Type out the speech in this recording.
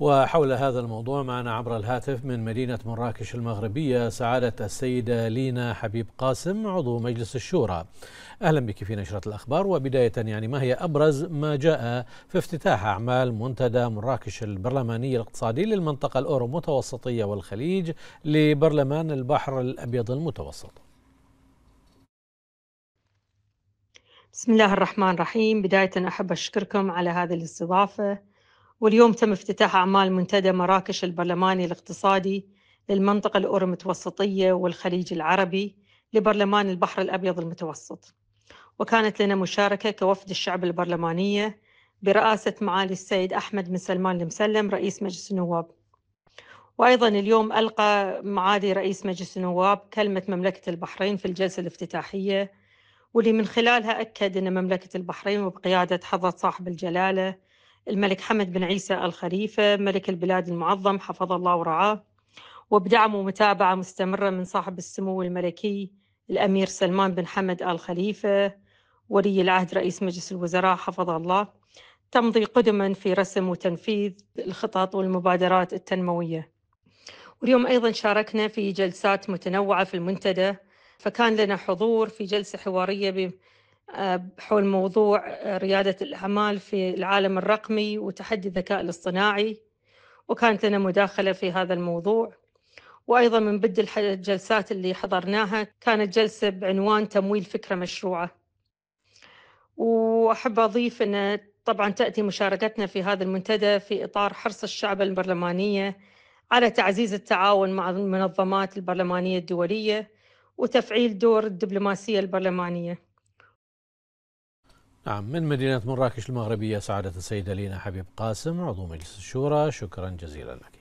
وحول هذا الموضوع معنا عبر الهاتف من مدينة مراكش المغربية سعادة السيدة لينا حبيب قاسم عضو مجلس الشورى أهلا بك في نشرة الأخبار وبداية يعني ما هي أبرز ما جاء في افتتاح أعمال منتدى مراكش البرلماني الاقتصادي للمنطقة الأورو متوسطية والخليج لبرلمان البحر الأبيض المتوسط بسم الله الرحمن الرحيم بداية أحب أشكركم على هذه الاستضافة واليوم تم افتتاح أعمال منتدى مراكش البرلماني الاقتصادي للمنطقة الأورو متوسطية والخليج العربي لبرلمان البحر الأبيض المتوسط وكانت لنا مشاركة كوفد الشعب البرلمانية برئاسة معالي السيد أحمد بن سلمان المسلم رئيس مجلس النواب وأيضا اليوم ألقى معالي رئيس مجلس النواب كلمة مملكة البحرين في الجلسة الافتتاحية واللي من خلالها أكد أن مملكة البحرين وبقيادة حضرة صاحب الجلالة الملك حمد بن عيسى الخليفة ملك البلاد المعظم حفظ الله ورعاه وبدعم ومتابعة مستمرة من صاحب السمو الملكي الأمير سلمان بن حمد آل خليفة ولي العهد رئيس مجلس الوزراء حفظه الله تمضي قدما في رسم وتنفيذ الخطط والمبادرات التنموية واليوم أيضا شاركنا في جلسات متنوعة في المنتدى فكان لنا حضور في جلسة حوارية آه، حول موضوع آه، ريادة الأعمال في العالم الرقمي وتحدي الذكاء الاصطناعي وكانت لنا مداخلة في هذا الموضوع وأيضا من بد الجلسات اللي حضرناها كانت جلسة بعنوان تمويل فكرة مشروعة وأحب أضيف أن طبعا تأتي مشاركتنا في هذا المنتدى في إطار حرص الشعب البرلمانية على تعزيز التعاون مع المنظمات البرلمانية الدولية وتفعيل دور الدبلوماسية البرلمانية نعم من مدينة مراكش المغربية سعادة السيدة لينا حبيب قاسم عضو مجلس الشورى شكرا جزيلا لك